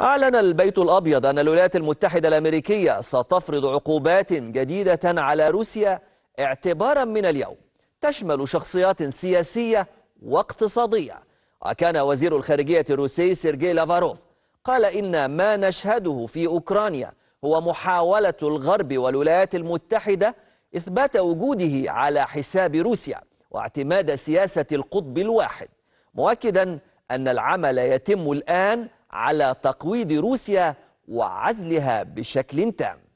أعلن البيت الأبيض أن الولايات المتحدة الأمريكية ستفرض عقوبات جديدة على روسيا اعتبارا من اليوم تشمل شخصيات سياسية واقتصادية وكان وزير الخارجية الروسي سيرجي لافاروف قال إن ما نشهده في أوكرانيا هو محاولة الغرب والولايات المتحدة إثبات وجوده على حساب روسيا واعتماد سياسة القطب الواحد مؤكدا أن العمل يتم الآن على تقويض روسيا وعزلها بشكل تام